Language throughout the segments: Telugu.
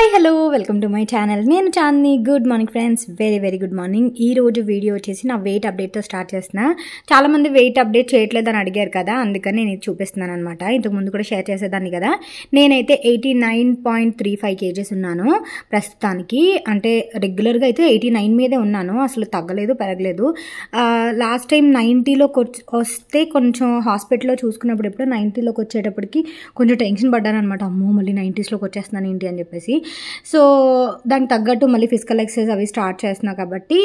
hi hello welcome to my channel నేను Chandini good morning friends very very good morning ఈ రోజు వీడియో వచ్చేసి నా వెయిట్ అప్డేట్తో స్టార్ట్ చేసిన చాలామంది వెయిట్ అప్డేట్ చేయట్లేదని అడిగారు కదా అందుకని నేను ఇది చూపిస్తున్నాను అనమాట ఇంతకుముందు కూడా షేర్ చేసేదాన్ని కదా నేనైతే eighty nine point three five kgs ఉన్నాను ప్రస్తుతానికి అంటే రెగ్యులర్గా అయితే ఎయిటీ నైన్ మీదే ఉన్నాను అసలు తగ్గలేదు పెరగలేదు లాస్ట్ టైం నైంటీలోకి వస్తే కొంచెం హాస్పిటల్లో చూసుకున్నప్పుడు ఎప్పుడు నైంటీలోకి వచ్చేటప్పటికి కొంచెం టెన్షన్ పడ్డాను అనమాట అమ్మో మళ్ళీ నైంటీస్లోకి వచ్చేస్తున్నాను ఏంటి అని చెప్పేసి సో దానికి తగ్గట్టు మళ్ళీ ఫిజికల్ ఎక్సర్సైజ్ అవి స్టార్ట్ చేస్తున్నా కాబట్టి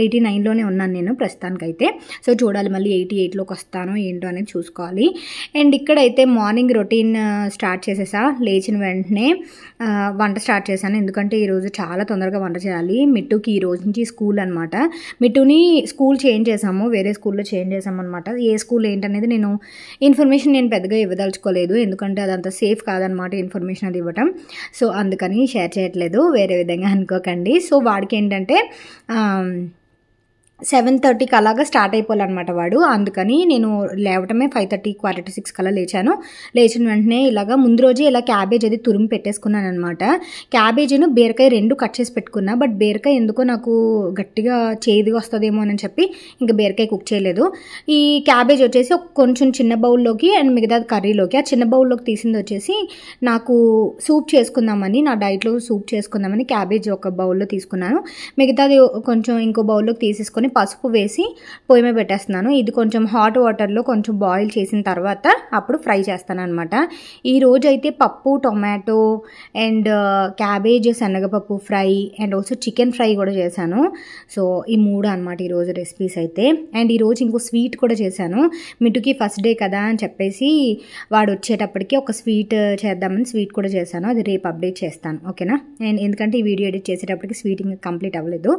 ఎయిటీ నైన్లోనే ఉన్నాను నేను ప్రస్తుతానికైతే సో చూడాలి మళ్ళీ ఎయిటీ ఎయిట్లోకి వస్తాను ఏంటో అనేది చూసుకోవాలి అండ్ ఇక్కడైతే మార్నింగ్ రొటీన్ స్టార్ట్ చేసేసా లేచిన వెంటనే వంట స్టార్ట్ చేశాను ఎందుకంటే ఈరోజు చాలా తొందరగా వంట చేయాలి మిట్టుకి ఈ రోజు నుంచి స్కూల్ అనమాట మిట్టుని స్కూల్ చేంజ్ చేసాము వేరే స్కూల్లో చేంజ్ అనమాట ఏ స్కూల్ ఏంటనేది నేను ఇన్ఫర్మేషన్ నేను పెద్దగా ఇవ్వదలుచుకోలేదు ఎందుకంటే అదంత సేఫ్ కాదనమాట ఇన్ఫర్మేషన్ అది ఇవ్వటం సో అందుకని షేర్ చేయట్లేదు వేరే విధంగా అనుకోకండి సో వాడికి ఏంటంటే సెవెన్ థర్టీకి అలాగా స్టార్ట్ అయిపోవాలన్నమాట వాడు అందుకని నేను లేవటమే five thirty quarter to six కల్లా లేచాను లేచిన వెంటనే ఇలాగా ముందు రోజే ఇలా క్యాబేజ్ అది తురిమి పెట్టేసుకున్నాను అనమాట క్యాబేజీను బీరకాయ రెండు కట్ చేసి పెట్టుకున్నా బట్ బీరకాయ ఎందుకో నాకు గట్టిగా చేదిగా వస్తుందేమో అని చెప్పి ఇంకా బీరకాయ కుక్ చేయలేదు ఈ క్యాబేజ్ వచ్చేసి కొంచెం చిన్న బౌల్లోకి అండ్ మిగతా కర్రీలోకి ఆ చిన్న బౌల్లోకి తీసింది వచ్చేసి నాకు సూప్ చేసుకుందామని నా డైట్లో సూప్ చేసుకుందామని క్యాబేజ్ ఒక బౌల్లో తీసుకున్నాను మిగతాది కొంచెం ఇంకో బౌల్లోకి తీసేసుకొని తీసుకొని పసుపు వేసి పొయ్యి మీద పెట్టేస్తున్నాను ఇది కొంచెం హాట్ వాటర్లో కొంచెం బాయిల్ చేసిన తర్వాత అప్పుడు ఫ్రై చేస్తాను అనమాట ఈరోజైతే పప్పు టొమాటో అండ్ క్యాబేజ్ శనగపప్పు fry and also chicken fry కూడా చేశాను సో ఈ మూడు అనమాట ఈరోజు రెసిపీస్ అయితే అండ్ ఈరోజు ఇంకో స్వీట్ కూడా చేశాను మిటుకి ఫస్ట్ డే కదా అని చెప్పేసి వాడు వచ్చేటప్పటికి ఒక స్వీట్ చేద్దామని స్వీట్ కూడా చేశాను అది రేపు అప్డేట్ చేస్తాను ఓకేనా అండ్ ఎందుకంటే ఈ వీడియో ఎడిట్ చేసేటప్పటికి స్వీట్ ఇంకా కంప్లీట్ అవ్వలేదు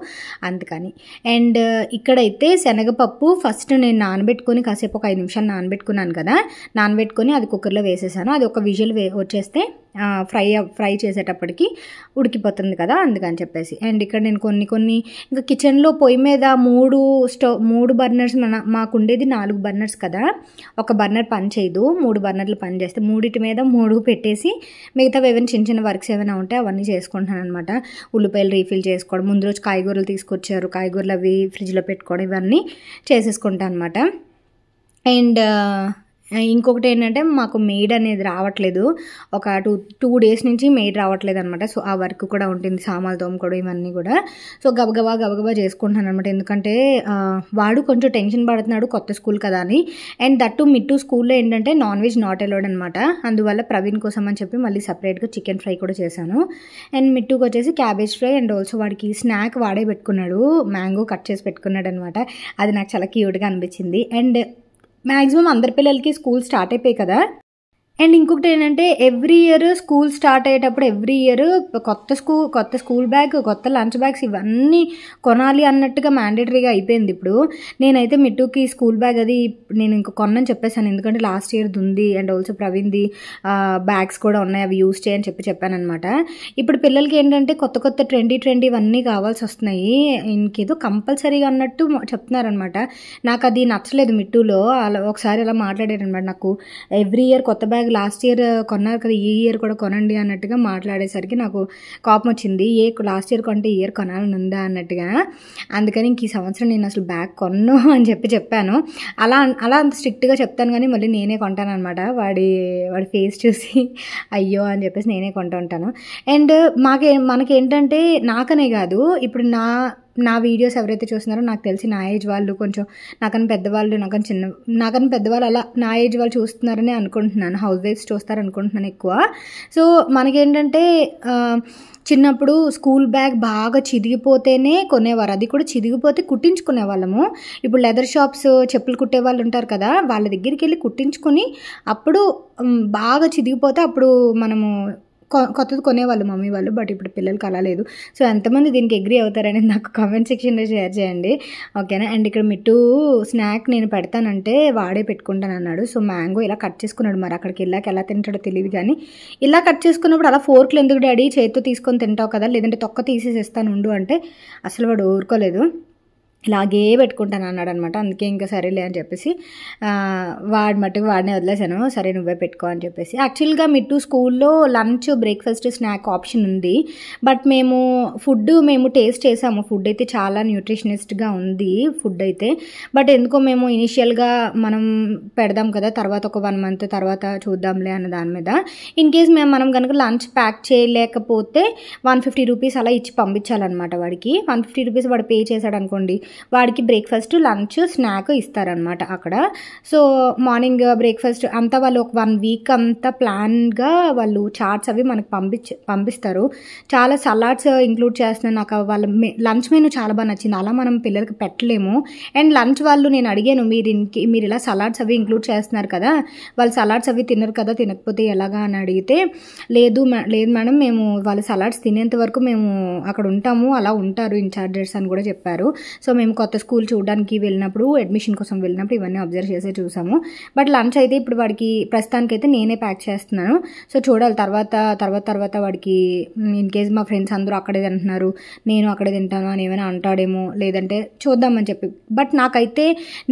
అందుకని అండ్ ఇక్కడైతే శనగపప్పు ఫస్ట్ నేను నానబెట్టుకొని కాసేపు ఒక ఐదు నిమిషాలు నానబెట్టుకున్నాను కదా నానబెట్టుకొని అది కుక్కర్లో వేసేసాను అది ఒక విజువల్ వే వచ్చేస్తే ఫ్రై ఫ్రై చేసేటప్పటికి ఉడికిపోతుంది కదా అందుకని చెప్పేసి అండ్ ఇక్కడ నేను కొన్ని కొన్ని ఇంకా కిచెన్లో పొయ్యి మీద మూడు స్టవ్ మూడు బర్నర్స్ మన మాకు ఉండేది నాలుగు బర్నర్స్ కదా ఒక బర్నర్ పని చేయదు మూడు బర్నర్లు పని చేస్తే మూడింటి మీద మూడు పెట్టేసి మిగతా ఏమైనా చిన్న చిన్న వర్క్స్ ఏమైనా ఉంటే అవన్నీ చేసుకుంటున్నాను అనమాట ఉల్లిపాయలు రీఫిల్ చేసుకోవడం ముందు రోజు కాయగూరలు తీసుకొచ్చారు కాయగూరలు అవి ఫ్రిడ్జ్లో పెట్టుకోవడం ఇవన్నీ చేసేసుకుంటాను అనమాట అండ్ ఇంకొకటి ఏంటంటే మాకు మెయిడ్ అనేది రావట్లేదు ఒక టూ టూ డేస్ నుంచి మెయిడ్ రావట్లేదు అనమాట సో ఆ వర్క్ కూడా ఉంటుంది సామాన్లు తోముకోవడం ఇవన్నీ కూడా సో గబగబా గబగబా చేసుకుంటున్నాను అనమాట ఎందుకంటే వాడు కొంచెం టెన్షన్ పడుతున్నాడు కొత్త స్కూల్ కదా అని అండ్ దట్టు మిట్టు స్కూల్లో ఏంటంటే నాన్ వెజ్ నాట్ అలౌడ్ అనమాట అందువల్ల ప్రవీణ్ కోసం అని చెప్పి మళ్ళీ సపరేట్గా చికెన్ ఫ్రై కూడా చేశాను అండ్ మిట్టుకు వచ్చేసి క్యాబేజ్ ఫ్రై అండ్ ఆల్సో వాడికి స్నాక్ వాడే పెట్టుకున్నాడు మ్యాంగో కట్ చేసి పెట్టుకున్నాడు అనమాట అది నాకు చాలా క్యూట్గా అనిపించింది అండ్ మ్యాక్సిమం అందరి పిల్లలకి స్కూల్ స్టార్ట్ అయిపోయాయి కదా అండ్ ఇంకొకటి ఏంటంటే ఎవ్రీ ఇయర్ స్కూల్ స్టార్ట్ అయ్యేటప్పుడు ఎవ్రీ ఇయర్ కొత్త స్కూల్ కొత్త స్కూల్ బ్యాగ్ కొత్త లంచ్ బ్యాగ్స్ ఇవన్నీ కొనాలి అన్నట్టుగా మ్యాండేటరీగా అయిపోయింది ఇప్పుడు నేనైతే మిట్టుకి స్కూల్ బ్యాగ్ అది నేను ఇంకా కొన్నని చెప్పేశాను ఎందుకంటే లాస్ట్ ఇయర్ ఉంది అండ్ ఆల్సో ప్రవీణ్ది బ్యాగ్స్ కూడా ఉన్నాయి అవి యూస్ చేయని చెప్పి చెప్పానమాట ఇప్పుడు పిల్లలకి ఏంటంటే కొత్త కొత్త ట్రెండీ ట్రెండీ ఇవన్నీ కావాల్సి వస్తున్నాయి ఇంకేదో కంపల్సరీగా అన్నట్టు చెప్తున్నారనమాట నాకు అది నచ్చలేదు మిట్టులో అలా ఒకసారి అలా మాట్లాడారనమాట నాకు ఎవ్రీ ఇయర్ కొత్త బ్యాగ్ నాకు లాస్ట్ ఇయర్ uh, కొన్నారు కదా ఈ ఇయర్ కూడా కొనండి అన్నట్టుగా మాట్లాడేసరికి నాకు కోపం వచ్చింది ఏ లాస్ట్ ఇయర్ కొంటే ఇయర్ కొనాలని ఉందా అన్నట్టుగా అందుకని ఇంక ఈ సంవత్సరం నేను అసలు బ్యాగ్ కొన్ను అని చెప్పి చెప్పాను అలా అలా అంత స్ట్రిక్ట్గా చెప్తాను కానీ మళ్ళీ నేనే కొంటాను అనమాట వాడి వాడి ఫేస్ చూసి అయ్యో అని చెప్పేసి నేనే కొంటూ ఉంటాను అండ్ మాకే మనకేంటంటే నాకనే కాదు ఇప్పుడు నా నా వీడియోస్ ఎవరైతే చూస్తున్నారో నాకు తెలిసి నా ఏజ్ వాళ్ళు కొంచెం నాకన్నా పెద్దవాళ్ళు నాకన్నా చిన్న నాకన్నా పెద్దవాళ్ళు అలా నా ఏజ్ వాళ్ళు చూస్తున్నారని అనుకుంటున్నాను హౌస్ వైఫ్స్ చూస్తారనుకుంటున్నాను ఎక్కువ సో మనకేంటంటే చిన్నప్పుడు స్కూల్ బ్యాగ్ బాగా చిరిగిపోతేనే కొనేవారు అది కూడా చిరిగిపోతే కుట్టించుకునే వాళ్ళము ఇప్పుడు లెదర్ షాప్స్ చెప్పులు కుట్టే వాళ్ళు ఉంటారు కదా వాళ్ళ దగ్గరికి వెళ్ళి కుట్టించుకొని అప్పుడు బాగా చిరిగిపోతే అప్పుడు మనము కొత్తది కొనేవాళ్ళు మమ్మీ వాళ్ళు బట్ ఇప్పుడు పిల్లలకి అలా లేదు సో ఎంతమంది దీనికి అగ్రి అవుతారని నాకు కామెంట్ సెక్షన్లో షేర్ చేయండి ఓకేనా అండ్ ఇక్కడ మిట్టు స్నాక్ నేను పెడతానంటే వాడే పెట్టుకుంటాను అన్నాడు సో మ్యాంగో ఇలా కట్ చేసుకున్నాడు మరి అక్కడికి వెళ్ళాక ఎలా తింటాడో తెలియదు కానీ ఇలా కట్ చేసుకున్నప్పుడు అలా ఫోర్క్లు ఎందుకు డాడీ చేతితో తీసుకొని తింటావు కదా లేదంటే తొక్క తీసేసేస్తాను ఉండు అంటే అసలు వాడు ఊరుకోలేదు ఇలాగే పెట్టుకుంటాను అన్నాడు అనమాట అందుకే ఇంకా సరేలే అని చెప్పేసి వాడి మట్టుకు వాడినే వదిలేశాను సరే నువ్వే పెట్టుకో అని చెప్పేసి యాక్చువల్గా మిట్టు స్కూల్లో లంచ్ బ్రేక్ఫాస్ట్ స్నాక్ ఆప్షన్ ఉంది బట్ మేము ఫుడ్ మేము టేస్ట్ చేసాము ఫుడ్ అయితే చాలా న్యూట్రిషనిస్ట్గా ఉంది ఫుడ్ అయితే బట్ ఎందుకో మేము ఇనిషియల్గా మనం పెడదాం కదా తర్వాత ఒక వన్ మంత్ తర్వాత చూద్దాంలే అన్న దాని మీద ఇన్ కేస్ మేము మనం కనుక లంచ్ ప్యాక్ చేయలేకపోతే వన్ ఫిఫ్టీ రూపీస్ అలా ఇచ్చి పంపించాలన్నమాట వాడికి వన్ ఫిఫ్టీ రూపీస్ వాడు పే చేశాడు అనుకోండి వాడికి బ్రేక్ఫాస్ట్ లంచ్ స్నాక్ ఇస్తారనమాట అక్కడ సో మార్నింగ్ బ్రేక్ఫాస్ట్ అంతా వాళ్ళు ఒక వన్ వీక్ అంతా ప్లాన్గా వాళ్ళు చార్ట్స్ అవి మనకు పంపించి పంపిస్తారు చాలా సలాడ్స్ ఇంక్లూడ్ చేస్తున్నారు నాకు వాళ్ళ లంచ్ మెనూ చాలా బాగా నచ్చింది అలా మనం పిల్లలకి పెట్టలేము అండ్ లంచ్ వాళ్ళు నేను అడిగాను మీరు ఇన్కి మీరు ఇలా సలాడ్స్ అవి ఇంక్లూడ్ చేస్తున్నారు కదా వాళ్ళు సలాడ్స్ అవి తినరు కదా తినకపోతే ఎలాగా అని అడిగితే లేదు లేదు మేడం మేము వాళ్ళ సలాడ్స్ తినేంత వరకు మేము అక్కడ ఉంటాము అలా ఉంటారు ఇన్ఛార్జెస్ అని కూడా చెప్పారు సో మేము కొత్త స్కూల్ చూడడానికి వెళ్ళినప్పుడు అడ్మిషన్ కోసం వెళ్ళినప్పుడు ఇవన్నీ అబ్జర్వ్ చేసే చూసాము బట్ లంచ్ అయితే ఇప్పుడు వాడికి ప్రస్తుతానికి అయితే నేనే ప్యాక్ చేస్తున్నాను సో చూడాలి తర్వాత తర్వాత తర్వాత వాడికి ఇన్ కేస్ మా ఫ్రెండ్స్ అందరూ అక్కడే తింటున్నారు నేను అక్కడే తింటాను అని ఏమైనా అంటాడేమో లేదంటే చూద్దామని చెప్పి బట్ నాకైతే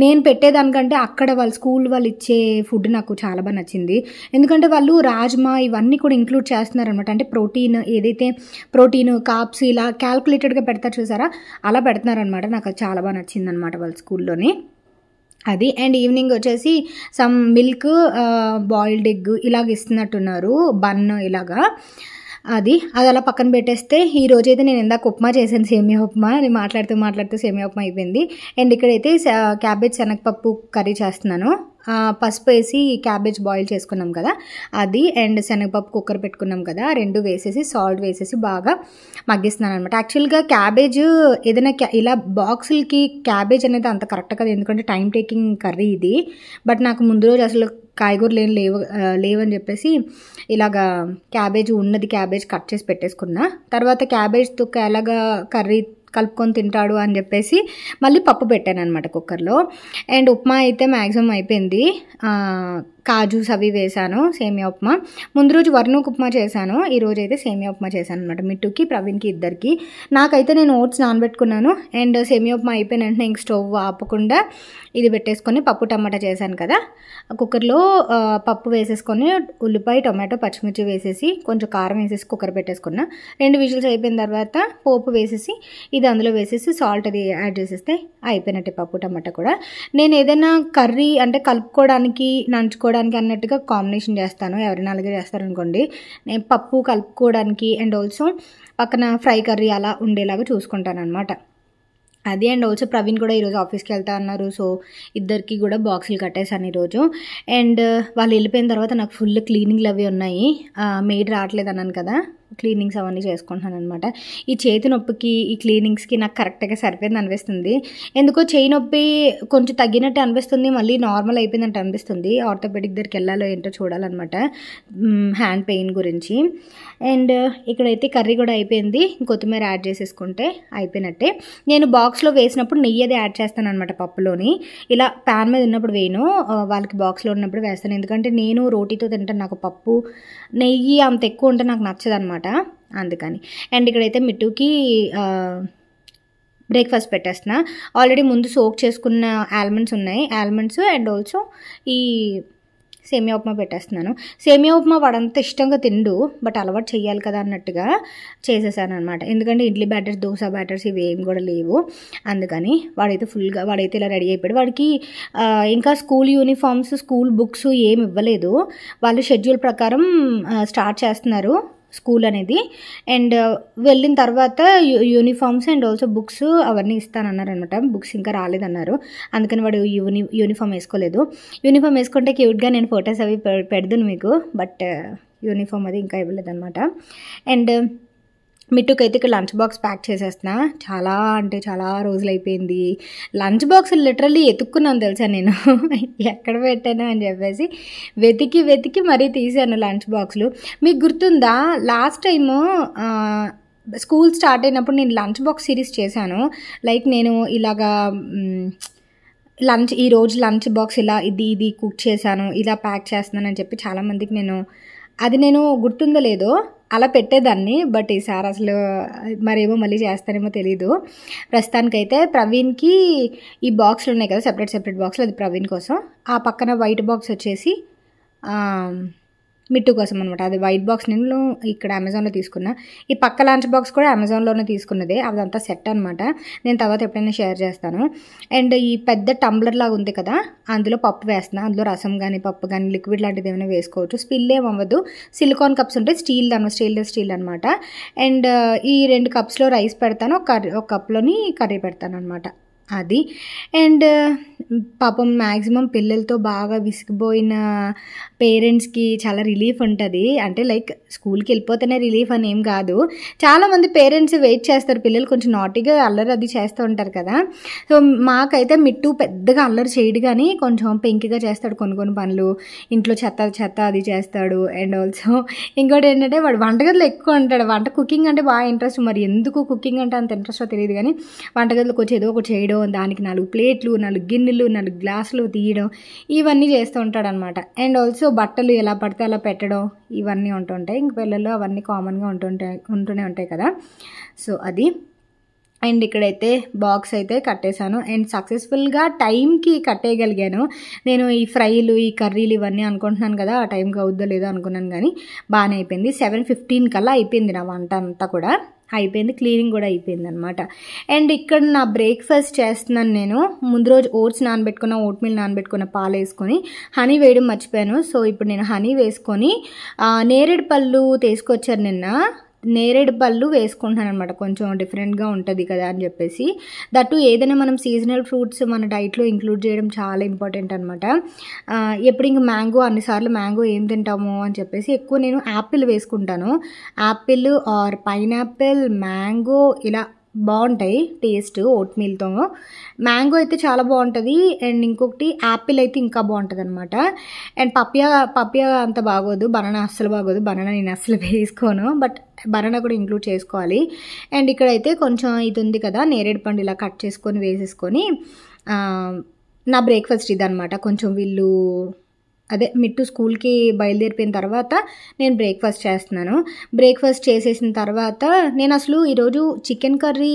నేను పెట్టేదానికంటే అక్కడ వాళ్ళ స్కూల్ వాళ్ళు ఇచ్చే ఫుడ్ నాకు చాలా బాగా నచ్చింది ఎందుకంటే వాళ్ళు రాజ్మా ఇవన్నీ కూడా ఇంక్లూడ్ చేస్తున్నారనమాట అంటే ప్రోటీన్ ఏదైతే ప్రోటీన్ కాప్స్ ఇలా క్యాల్కులేటెడ్గా పెడతారు చూసారా అలా పెడుతున్నారనమాట నాకు చాలా బాగా నచ్చింది అనమాట వాళ్ళ స్కూల్లోనే అది అండ్ ఈవినింగ్ వచ్చేసి సమ్ మిల్క్ బాయిల్డ్ ఎగ్ ఇలాగ ఇస్తున్నట్టున్నారు బన్ ఇలాగా అది అది అలా పక్కన పెట్టేస్తే ఈ రోజైతే నేను ఇందాక ఉప్మా చేశాను సేమియా ఉప్మా అది మాట్లాడుతూ మాట్లాడుతూ సేమియా ఉప్మా అయిపోయింది అండ్ ఇక్కడైతే క్యాబేజ్ శనగపప్పు కర్రీ చేస్తున్నాను పసుపు వేసి క్యాబేజ్ బాయిల్ చేసుకున్నాం కదా అది అండ్ శనగపప్పు కుక్కర్ పెట్టుకున్నాం కదా రెండు వేసేసి సాల్ట్ వేసేసి బాగా మగ్గిస్తున్నాను అనమాట యాక్చువల్గా క్యాబేజ్ ఏదైనా ఇలా బాక్సులకి క్యాబేజ్ అనేది అంత కరెక్ట్ కదా ఎందుకంటే టైం టేకింగ్ కర్రీ ఇది బట్ నాకు ముందు రోజు అసలు కాయగూరలు ఏం లేవు లేవని చెప్పేసి ఇలాగ క్యాబేజ్ ఉన్నది క్యాబేజ్ కట్ చేసి పెట్టేసుకున్నా తర్వాత క్యాబేజ్ తుక్క ఎలాగ కర్రీ కలుపుకొని తింటాడు అని చెప్పేసి మళ్ళీ పప్పు పెట్టాను అనమాట కుక్కర్లో అండ్ ఉప్మా అయితే మ్యాక్సిమం అయిపోయింది కాజూస్ అవి వేశాను సేమియా ఉప్మా ముందు రోజు వర్ణూక్ ఉప్మా చేశాను ఈరోజు అయితే సేమియా ఉప్మా చేశాను అనమాట మిట్టుకి ప్రవీణ్కి ఇద్దరికి నాకైతే నేను ఓట్స్ నానబెట్టుకున్నాను అండ్ సేమియా ఉప్మా అయిపోయిన వెంటనే ఇంక స్టవ్ ఆపకుండా ఇది పెట్టేసుకొని పప్పు టమాటా చేశాను కదా కుక్కర్లో పప్పు వేసేసుకొని ఉల్లిపాయ టొమాటో పచ్చిమిర్చి వేసేసి కొంచెం కారం వేసేసి కుక్కర్ పెట్టేసుకున్నా రెండు విజిల్స్ అయిపోయిన తర్వాత పోపు వేసేసి ఇది అందులో వేసేసి సాల్ట్ అది యాడ్ చేసేస్తే అయిపోయినట్టే పప్పు టమాటా కూడా నేను ఏదైనా కర్రీ అంటే కలుపుకోవడానికి నంచుకోవడానికి అన్నట్టుగా కాంబినేషన్ చేస్తాను ఎవరైనా అలాగే చేస్తారనుకోండి నేను పప్పు కలుపుకోవడానికి అండ్ ఆల్సో పక్కన ఫ్రై కర్రీ అలా ఉండేలాగా చూసుకుంటాను అనమాట అది అండ్ ఆల్సో ప్రవీణ్ కూడా ఈరోజు ఆఫీస్కి వెళ్తా అన్నారు సో ఇద్దరికి కూడా బాక్సులు కట్టేశాను ఈరోజు అండ్ వాళ్ళు వెళ్ళిపోయిన తర్వాత నాకు ఫుల్ క్లీనింగ్లు అవి ఉన్నాయి మేడ్ రావట్లేదు అన్నాను కదా క్లీనింగ్స్ అవన్నీ చేసుకుంటున్నాను అనమాట ఈ చేతి నొప్పికి ఈ క్లీనింగ్స్కి నాకు కరెక్ట్గా సరిపోయింది అనిపిస్తుంది ఎందుకో చేయి నొప్పి కొంచెం తగ్గినట్టు అనిపిస్తుంది మళ్ళీ నార్మల్ అయిపోయిందంటే అనిపిస్తుంది ఆర్థోపెడిక్ దగ్గరికి వెళ్ళాలో ఏంటో చూడాలన్నమాట హ్యాండ్ పెయిన్ గురించి అండ్ ఇక్కడైతే కర్రీ కూడా అయిపోయింది కొత్తిమీర యాడ్ చేసేసుకుంటే అయిపోయినట్టే నేను బాక్స్లో వేసినప్పుడు నెయ్యి అది యాడ్ చేస్తాను అనమాట పప్పులోని ఇలా ప్యాన్ మీద ఉన్నప్పుడు వేయను వాళ్ళకి బాక్స్లో ఉన్నప్పుడు వేస్తాను ఎందుకంటే నేను రోటీతో తింటాను నాకు పప్పు నెయ్యి అంత ఎక్కువ ఉంటే నాకు నచ్చదనమాట అనమాట అందుకని అండ్ ఇక్కడైతే మిట్టుకి బ్రేక్ఫాస్ట్ పెట్టేస్తున్నా ఆల్రెడీ ముందు సోక్ చేసుకున్న ఆల్మండ్స్ ఉన్నాయి ఆల్మండ్స్ అండ్ ఆల్సో ఈ సేమియా ఉప్మా పెట్టేస్తున్నాను సేమియా ఉప్మా వాడంత ఇష్టంగా తిండు బట్ అలవాటు చేయాలి కదా అన్నట్టుగా చేసేసాను అనమాట ఎందుకంటే ఇడ్లీ బ్యాటర్స్ దోశ బ్యాటర్స్ ఇవి ఏం కూడా లేవు అందుకని వాడైతే ఫుల్గా వాడైతే ఇలా రెడీ అయిపోయాడు వాడికి ఇంకా స్కూల్ యూనిఫామ్స్ స్కూల్ బుక్స్ ఏమి ఇవ్వలేదు వాళ్ళు షెడ్యూల్ ప్రకారం స్టార్ట్ చేస్తున్నారు స్కూల్ అనేది అండ్ uh, వెళ్ళిన తర్వాత యూనిఫామ్స్ అండ్ ఆల్సో బుక్స్ అవన్నీ ఇస్తానన్నారు అనమాట బుక్స్ ఇంకా రాలేదన్నారు అందుకని వాడు యూని యూనిఫామ్ వేసుకోలేదు యూనిఫామ్ వేసుకుంటే క్యూట్గా నేను ఫొటోస్ అవి పెడదాను మీకు బట్ యూనిఫామ్ uh, అది ఇంకా ఇవ్వలేదన్నమాట అండ్ మిట్టుకు అయితే ఇక్కడ లంచ్ బాక్స్ ప్యాక్ చేసేస్తున్నా చాలా అంటే చాలా రోజులు అయిపోయింది లంచ్ బాక్స్ లిటరల్లీ ఎతుక్కున్నాను తెలుసా నేను ఎక్కడ పెట్టాను అని చెప్పేసి వెతికి వెతికి మరీ తీసాను లంచ్ బాక్స్లు మీకు గుర్తుందా లాస్ట్ టైము స్కూల్ స్టార్ట్ అయినప్పుడు నేను లంచ్ బాక్స్ సిరీస్ చేశాను లైక్ నేను ఇలాగా లంచ్ ఈ రోజు లంచ్ బాక్స్ ఇలా ఇది ఇది కుక్ చేశాను ఇలా ప్యాక్ చేస్తున్నాను అని చెప్పి చాలామందికి నేను అది నేను గుర్తుందో లేదో అలా పెట్టేదాన్ని బట్ ఈసారి అసలు మరేమో మళ్ళీ చేస్తానేమో తెలీదు ప్రస్తుతానికైతే ప్రవీణ్కి ఈ బాక్స్లు ఉన్నాయి కదా సెపరేట్ సెపరేట్ బాక్స్లు అది ప్రవీణ్ కోసం ఆ పక్కన వైట్ బాక్స్ వచ్చేసి మిట్టు కోసం అనమాట అది వైట్ బాక్స్ నేను ఇక్కడ అమెజాన్లో తీసుకున్నా ఈ పక్క లంచ్ బాక్స్ కూడా అమెజాన్లోనే తీసుకున్నదే అదంతా సెట్ అనమాట నేను తర్వాత ఎప్పుడైనా షేర్ చేస్తాను అండ్ ఈ పెద్ద టంబ్లర్ లాగా ఉంది కదా అందులో పప్పు వేస్తున్నా అందులో రసం కానీ పప్పు కానీ లిక్విడ్ లాంటిది ఏమైనా వేసుకోవచ్చు స్పిల్ ఏమవ్వదు సిలికాన్ కప్స్ ఉంటాయి స్టీల్ అనమాట స్టెయిన్లెస్ స్టీల్ అనమాట అండ్ ఈ రెండు కప్స్లో రైస్ పెడతాను ఒక కర్రీ ఒక కప్లోని కర్రీ పెడతాను అనమాట అది అండ్ పాపం మ్యాక్సిమం పిల్లలతో బాగా విసిగిపోయిన పేరెంట్స్కి చాలా రిలీఫ్ ఉంటుంది అంటే లైక్ స్కూల్కి వెళ్ళిపోతేనే రిలీఫ్ అని ఏం కాదు చాలామంది పేరెంట్స్ వెయిట్ చేస్తారు పిల్లలు కొంచెం నాటిగా అల్లరి అది చేస్తూ ఉంటారు కదా సో మాకైతే మిట్టు పెద్దగా అల్లరి చేయడు కానీ కొంచెం పెంకిగా చేస్తాడు కొన్ని కొన్ని పనులు ఇంట్లో చెత్త చెత్త అది చేస్తాడు అండ్ ఆల్సో ఇంకోటి ఏంటంటే వాడు వంటగదిలో ఎక్కువ ఉంటాడు వంట కుకింగ్ అంటే బాగా ఇంట్రెస్ట్ మరి ఎందుకు కుకింగ్ అంటే అంత ఇంట్రెస్టో తెలియదు కానీ వంటగదులకు వచ్చి ఏదో ఒకటి చేయడం చేయడం దానికి నాలుగు ప్లేట్లు నాలుగు గిన్నెలు నాలుగు గ్లాసులు తీయడం ఇవన్నీ చేస్తూ ఉంటాడనమాట అండ్ ఆల్సో బట్టలు ఎలా పడితే అలా పెట్టడం ఇవన్నీ ఉంటుంటాయి ఇంక పిల్లలు అవన్నీ కామన్గా ఉంటుంటాయి ఉంటూనే ఉంటాయి కదా సో అది అండ్ ఇక్కడైతే బాక్స్ అయితే కట్టేశాను అండ్ సక్సెస్ఫుల్గా టైంకి కట్టేయగలిగాను నేను ఈ ఫ్రైలు ఈ కర్రీలు ఇవన్నీ అనుకుంటున్నాను కదా ఆ టైంకి అవుద్దో లేదో అనుకున్నాను కానీ బాగానే అయిపోయింది సెవెన్ ఫిఫ్టీన్ కల్లా అయిపోయింది నా వంట అంతా కూడా అయిపోయింది క్లీనింగ్ కూడా అయిపోయింది అనమాట అండ్ ఇక్కడ నా బ్రేక్ఫాస్ట్ చేస్తున్నాను నేను ముందు రోజు ఓట్స్ నానబెట్టుకున్న ఓట్ మీల్ నానబెట్టుకున్న పాలు వేసుకొని హనీ వేయడం మర్చిపోయాను సో ఇప్పుడు నేను హనీ వేసుకొని నేరేడు పళ్ళు తీసుకొచ్చాను నిన్న నేరేడు పళ్ళు వేసుకుంటున్నాను అనమాట కొంచెం డిఫరెంట్గా ఉంటుంది కదా అని చెప్పేసి దట్టు ఏదైనా మనం సీజనల్ ఫ్రూట్స్ మన డైట్లో ఇంక్లూడ్ చేయడం చాలా ఇంపార్టెంట్ అనమాట ఎప్పుడు ఇంక మ్యాంగో అన్నిసార్లు మ్యాంగో ఏం తింటాము అని చెప్పేసి ఎక్కువ నేను యాపిల్ వేసుకుంటాను యాపిల్ ఆర్ పైనాపిల్ మ్యాంగో ఇలా బాగుంటాయి టేస్ట్ ఓట్ మీల్తో మ్యాంగో అయితే చాలా బాగుంటుంది అండ్ ఇంకొకటి యాపిల్ అయితే ఇంకా బాగుంటుంది అనమాట అండ్ పప్పియా పప్పియా అంత బాగోదు బనానా అస్సలు బాగోదు బనానా నేను అస్సలు వేసుకోను బట్ బనానా కూడా ఇంక్లూడ్ చేసుకోవాలి అండ్ ఇక్కడైతే కొంచెం ఇది ఉంది కదా నేరేడు పండు ఇలా కట్ చేసుకొని వేసేసుకొని నా బ్రేక్ఫాస్ట్ ఇది అనమాట కొంచెం వీళ్ళు అదే మిట్టు స్కూల్కి బయలుదేరిపోయిన తర్వాత నేను బ్రేక్ఫాస్ట్ చేస్తున్నాను బ్రేక్ఫాస్ట్ చేసేసిన తర్వాత నేను అసలు ఈరోజు చికెన్ కర్రీ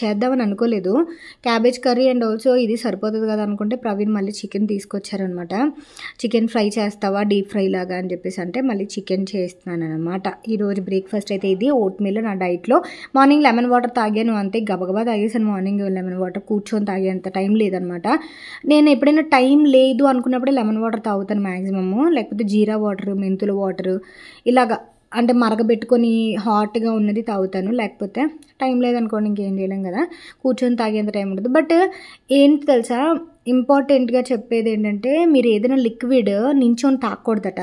చేద్దామని అనుకోలేదు క్యాబేజ్ కర్రీ అండ్ ఆల్సో ఇది సరిపోతుంది కదా అనుకుంటే ప్రవీణ్ మళ్ళీ చికెన్ తీసుకొచ్చారనమాట చికెన్ ఫ్రై చేస్తావా డీప్ ఫ్రై లాగా అని చెప్పేసి అంటే మళ్ళీ చికెన్ చేస్తున్నాను అనమాట ఈరోజు బ్రేక్ఫాస్ట్ అయితే ఇది ఓట్ మీల్ నా డైట్లో మార్నింగ్ లెమన్ వాటర్ తాగాను అంతే గబగబా తాగేసాను మార్నింగ్ లెమన్ వాటర్ కూర్చొని తాగేంత టైం లేదనమాట నేను ఎప్పుడైనా టైం లేదు అనుకున్నప్పుడే లెమన్ వాటర్ తాగుతాను తాగుతాను మ్యాక్సిమము లేకపోతే జీరా వాటర్ మెంతుల వాటర్ ఇలాగ అంటే మరగబెట్టుకొని హాట్గా ఉన్నది తాగుతాను లేకపోతే టైం లేదనుకోండి ఇంకేం చేయలేం కదా కూర్చొని తాగేంత టైం ఉండదు బట్ ఏంటి తెలుసా ఇంపార్టెంట్గా చెప్పేది ఏంటంటే మీరు ఏదైనా లిక్విడ్ నించొని తాకూడదట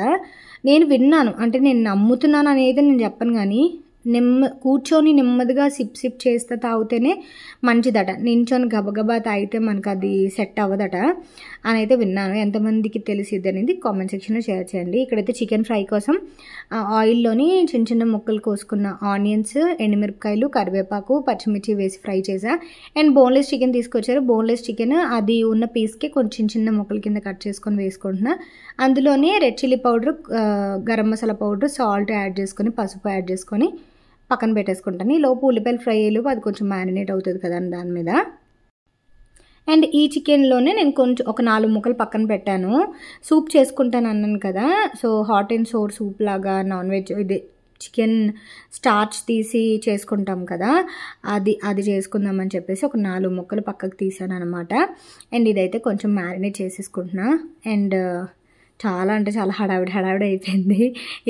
నేను విన్నాను అంటే నేను నమ్ముతున్నాను అనేది నేను చెప్పను కానీ నెమ్మ కూర్చొని నెమ్మదిగా సిప్ సిప్ చేస్తే తాగితేనే మంచిదట నించొని గబగబా తాగితే మనకు అది సెట్ అవ్వదట అని అయితే విన్నాను ఎంతమందికి తెలిసిద్ది అనేది కామెంట్ సెక్షన్లో షేర్ చేయండి ఇక్కడైతే చికెన్ ఫ్రై కోసం ఆయిల్లోని చిన్న చిన్న ముక్కలు కోసుకున్న ఆనియన్స్ ఎండుమిరపకాయలు కరివేపాకు పచ్చిమిర్చి వేసి ఫ్రై చేసా అండ్ బోన్లెస్ చికెన్ తీసుకొచ్చారు బోన్లెస్ చికెన్ అది ఉన్న పీస్కి కొంచెం చిన్న ముక్కల కింద కట్ చేసుకొని వేసుకుంటున్నా అందులోనే red chilli powder garam masala powder salt add చేసుకొని పసుపు యాడ్ చేసుకొని పక్కన పెట్టేసుకుంటాను ఈ లోపు ఉల్లిపాయలు ఫ్రై అయ్యేలోపు అది కొంచెం మ్యారినేట్ అవుతుంది కదా దాని మీద అండ్ ఈ చికెన్లోనే నేను కొంచెం ఒక నాలుగు ముక్కలు పక్కన పెట్టాను సూప్ చేసుకుంటాను అన్నాను కదా so hot and sour soup లాగా నాన్ వెజ్ ఇది చికెన్ స్టార్చ్ తీసి చేసుకుంటాం కదా అది అది చేసుకుందామని చెప్పేసి ఒక నాలుగు ముక్కలు పక్కకు తీసాను అనమాట అండ్ ఇదైతే కొంచెం మ్యారినేట్ చేసేసుకుంటున్నా అండ్ చాలా అంటే చాలా హడావిడి హడావిడి అయిపోయింది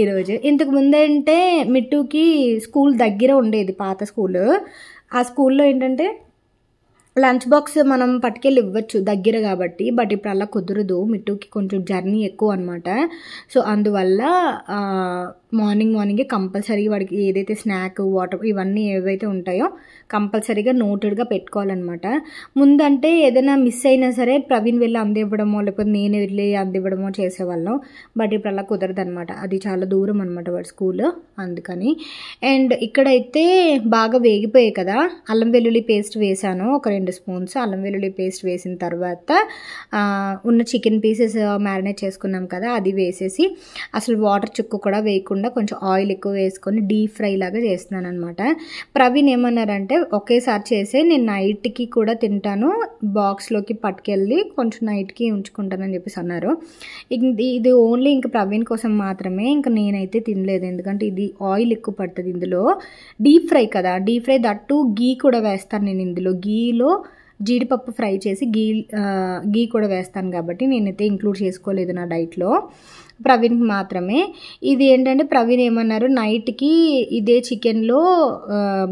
ఈరోజు ఇంతకు ముందంటే మిట్టుకి స్కూల్ దగ్గర ఉండేది పాత స్కూలు ఆ స్కూల్లో ఏంటంటే లంచ్ బాక్స్ మనం పట్టుకెళ్ళి ఇవ్వచ్చు దగ్గర కాబట్టి బట్ ఇప్పుడు అలా కుదరదు మిట్టుకి కొంచెం జర్నీ ఎక్కువ అనమాట సో అందువల్ల మార్నింగ్ మార్నింగే కంపల్సరీ వాడికి ఏదైతే స్నాక్ వాటర్ ఇవన్నీ ఏవైతే ఉంటాయో కంపల్సరీగా నోటెడ్గా పెట్టుకోవాలన్నమాట ముందంటే ఏదైనా మిస్ అయినా సరే ప్రవీణ్ వెళ్ళి అందివ్వడమో లేకపోతే నేను వెళ్ళి అందివ్వడమో చేసేవాళ్ళం బట్ ఇప్పుడు అలా కుదరదు అనమాట అది చాలా దూరం అనమాట వాడి స్కూల్ అందుకని అండ్ ఇక్కడైతే బాగా వేగిపోయాయి కదా అల్లం వెల్లుల్లి పేస్ట్ వేసాను ఒక రెండు రెండు స్పూన్స్ అల్లం వెల్లుల్లి పేస్ట్ వేసిన తర్వాత ఉన్న చికెన్ పీసెస్ మ్యారినేట్ చేసుకున్నాం కదా అది వేసేసి అసలు వాటర్ చుక్కు కూడా వేయకుండా కొంచెం ఆయిల్ ఎక్కువ వేసుకొని డీప్ ఫ్రై లాగా చేస్తున్నాను అనమాట ప్రవీణ్ ఏమన్నారంటే ఒకేసారి చేసే నేను నైట్కి కూడా తింటాను బాక్స్లోకి పట్టుకెళ్ళి కొంచెం నైట్కి ఉంచుకుంటానని చెప్పేసి అన్నారు ఇది ఓన్లీ ఇంక ప్రవీణ్ కోసం మాత్రమే ఇంకా నేనైతే తినలేదు ఎందుకంటే ఇది ఆయిల్ ఎక్కువ పడుతుంది ఇందులో డీప్ ఫ్రై కదా డీప్ ఫ్రై దట్టు గీ కూడా వేస్తాను నేను ఇందులో గీలో జీడిపప్పు ఫ్రై చేసి గీ గీ కూడా వేస్తాను కాబట్టి నేనైతే ఇంక్లూడ్ చేసుకోలేదు నా డైట్లో ప్రవీణ్కి మాత్రమే ఇది ఏంటంటే ప్రవీణ్ ఏమన్నారు నైట్కి ఇదే చికెన్లో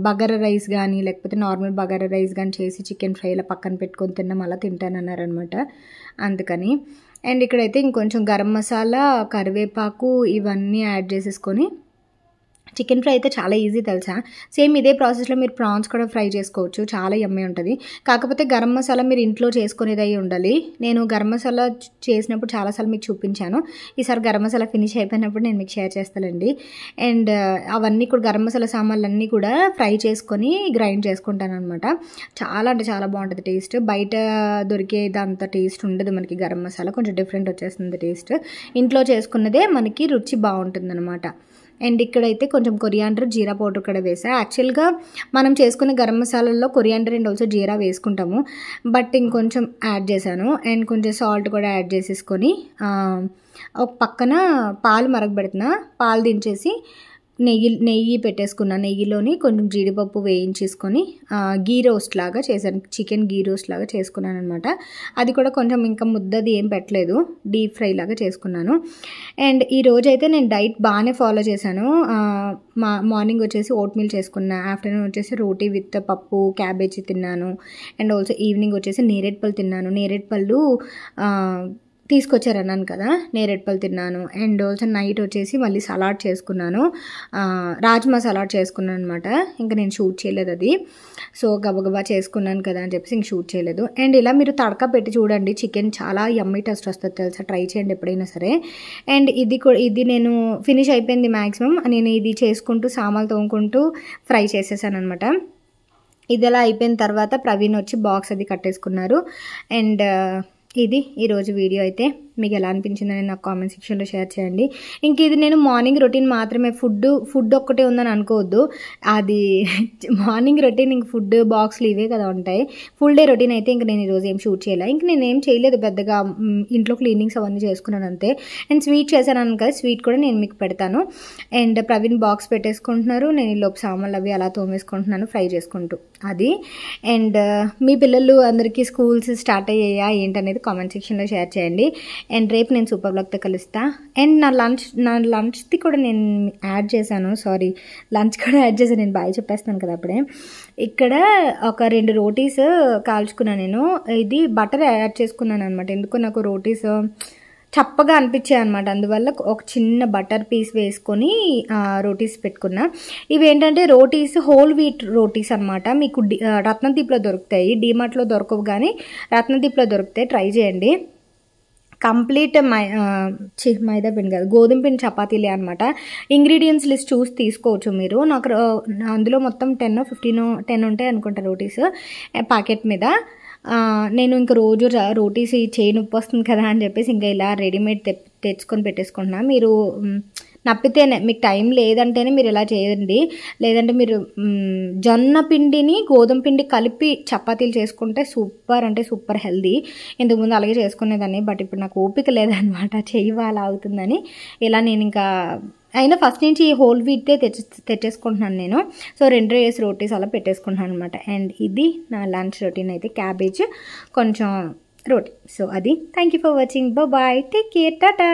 బగారా రైస్ కానీ లేకపోతే నార్మల్ బగారా రైస్ కానీ చేసి చికెన్ ఫ్రై ఇలా పక్కన పెట్టుకొని తిన్నాం అలా తింటానన్నారు అనమాట అందుకని అండ్ ఇక్కడైతే ఇంకొంచెం గరం మసాలా కరివేపాకు ఇవన్నీ యాడ్ చేసేసుకొని చికెన్ ఫ్రై అయితే చాలా ఈజీ తెలుసా సేమ్ ఇదే ప్రాసెస్లో మీరు ప్రాన్స్ కూడా ఫ్రై చేసుకోవచ్చు చాలా ఎమ్మె ఉంటుంది కాకపోతే గరం మసాలా మీరు ఇంట్లో చేసుకునేది అయి ఉండాలి నేను గరం మసాలా చేసినప్పుడు చాలాసార్లు మీకు చూపించాను ఈసారి గరం మసాలా ఫినిష్ అయిపోయినప్పుడు నేను మీకు షేర్ చేస్తానండి అండ్ అవన్నీ కూడా గరం మసాలా సామాన్లు అన్నీ కూడా ఫ్రై చేసుకొని గ్రైండ్ చేసుకుంటాను అనమాట చాలా అంటే చాలా బాగుంటుంది టేస్ట్ బయట దొరికేది అంత టేస్ట్ ఉండదు మనకి గరం మసాలా కొంచెం డిఫరెంట్ వచ్చేస్తుంది టేస్ట్ ఇంట్లో చేసుకున్నదే మనకి రుచి బాగుంటుంది అనమాట అండ్ ఇక్కడైతే కొంచెం కొరియాండర్ జీరా పౌడర్ కూడా వేసా యాక్చువల్గా మనం చేసుకునే గరం మసాలాల్లో కొరియాండర్ అండ్ ఆల్సో జీరా వేసుకుంటాము బట్ ఇంకొంచెం యాడ్ చేశాను అండ్ కొంచెం సాల్ట్ కూడా యాడ్ చేసేసుకొని ఒక పక్కన పాలు మరగబెడుతున్నా పాలు దించేసి నెయ్యి నెయ్యి పెట్టేసుకున్న నెయ్యిలోని కొంచెం జీడిపప్పు వేయించేసుకొని గీ రోస్ట్ లాగా చేశాను చికెన్ గీ రోస్ట్ లాగా చేసుకున్నాను అనమాట అది కూడా కొంచెం ఇంకా ముద్దది ఏం పెట్టలేదు డీప్ ఫ్రై లాగా చేసుకున్నాను అండ్ ఈ రోజైతే అయితే నేను డైట్ బాగానే ఫాలో చేశాను మా మార్నింగ్ వచ్చేసి ఓట్ మీల్ చేసుకున్నాను ఆఫ్టర్నూన్ వచ్చేసి రోటీ విత్ పప్పు క్యాబేజీ తిన్నాను అండ్ ఆల్సో ఈవినింగ్ వచ్చేసి నేరేడ్ పళ్ళు తిన్నాను నేరేడ్ పళ్ళు తీసుకొచ్చారు అన్నాను కదా నేరేడుపల్లి తిన్నాను అండ్ ఆల్సో నైట్ వచ్చేసి మళ్ళీ సలాడ్ చేసుకున్నాను రాజ్మా సలాడ్ చేసుకున్నాను అనమాట ఇంకా నేను షూట్ చేయలేదు అది సో గబగబా చేసుకున్నాను కదా అని చెప్పేసి ఇంక షూట్ చేయలేదు అండ్ ఇలా మీరు తడక పెట్టి చూడండి చికెన్ చాలా ఎమ్మి టెస్ట్ వస్తుంది తెలుసా ట్రై చేయండి ఎప్పుడైనా సరే అండ్ ఇది ఇది నేను ఫినిష్ అయిపోయింది మ్యాక్సిమం నేను ఇది చేసుకుంటూ సామాలు తోముకుంటూ ఫ్రై చేసేసాను అనమాట ఇది ఎలా అయిపోయిన తర్వాత ప్రవీణ్ వచ్చి బాక్స్ అది కట్టేసుకున్నారు అండ్ ఇది ఈరోజు వీడియో అయితే మీకు ఎలా అనిపించింది అని నాకు కామెంట్ సెక్షన్లో షేర్ చేయండి ఇంక ఇది నేను మార్నింగ్ రొటీన్ మాత్రమే ఫుడ్ ఫుడ్ ఒక్కటే ఉందని అనుకోవద్దు అది మార్నింగ్ రొటీన్ ఇంక ఫుడ్ బాక్స్లు ఇవే కదా ఉంటాయి ఫుల్ డే రొటీన్ అయితే ఇంక నేను ఈరోజు ఏం షూట్ చేయలే ఇంక నేను ఏం చేయలేదు పెద్దగా ఇంట్లో క్లీనింగ్స్ అవన్నీ చేసుకున్నాను అంతే అండ్ స్వీట్ చేశాను కదా స్వీట్ కూడా నేను మీకు పెడతాను అండ్ ప్రవీణ్ బాక్స్ పెట్టేసుకుంటున్నారు నేను లోపు సామాన్లు అవి అలా తోమేసుకుంటున్నాను ఫ్రై చేసుకుంటూ అది అండ్ మీ పిల్లలు అందరికీ స్కూల్స్ స్టార్ట్ అయ్యాయా ఏంటనేది కామెంట్ సెక్షన్లో షేర్ చేయండి అండ్ రేపు నేను సూపర్ బ్లాక్తో కలుస్తా అండ్ నా లంచ్ నా లంచ్ది కూడా నేను యాడ్ చేశాను సారీ లంచ్ కూడా యాడ్ చేశాను నేను బాగా చెప్పేస్తాను కదా అప్పుడే ఇక్కడ ఒక రెండు రోటీస్ కాల్చుకున్నాను నేను ఇది బటర్ యాడ్ చేసుకున్నాను అనమాట ఎందుకు నాకు రోటీస్ చప్పగా అనిపించాయి అనమాట అందువల్ల ఒక చిన్న బటర్ పీస్ వేసుకొని రోటీస్ పెట్టుకున్నా ఇవి ఏంటంటే రోటీస్ హోల్ వీట్ రోటీస్ అనమాట మీకు రత్నదీప్లో దొరుకుతాయి డీమార్ట్లో దొరకవు కానీ రత్నదీప్లో దొరుకుతాయి ట్రై చేయండి కంప్లీట్ మై చి మైదా పిండి కాదు గోధుమ పిండి చపాతీలే అనమాట ఇంగ్రీడియంట్స్ లిస్ట్ చూసి తీసుకోవచ్చు మీరు నాకు అందులో మొత్తం టెన్ ఫిఫ్టీన్ టెన్ ఉంటాయి అనుకుంటా రోటీస్ ప్యాకెట్ మీద నేను ఇంకా రోజు రోటీస్ చేయి నొప్పి వస్తుంది కదా అని చెప్పేసి ఇంకా ఇలా రెడీమేడ్ తె తెచ్చుకొని పెట్టేసుకుంటున్నా మీరు నప్పితేనే మీకు టైం లేదంటేనే మీరు ఇలా చేయండి లేదంటే మీరు జొన్న పిండిని గోధుమ పిండి కలిపి చపాతీలు చేసుకుంటే సూపర్ అంటే సూపర్ హెల్దీ ఇంతకుముందు అలాగే చేసుకునేదాన్ని బట్ ఇప్పుడు నాకు ఓపిక లేదనమాట వాళ్ళ అవుతుందని ఇలా నేను ఇంకా అయినా ఫస్ట్ నుంచి ఈ హోల్ వీట్ తెచ్చి తెచ్చేసుకుంటున్నాను నేను సో రెండు వేసి రోటీస్ అలా పెట్టేసుకుంటున్నాను అనమాట అండ్ ఇది నా లంచ్ రొటీన్ అయితే క్యాబేజ్ కొంచెం రోటీ సో అది thank you for watching bye take care Tata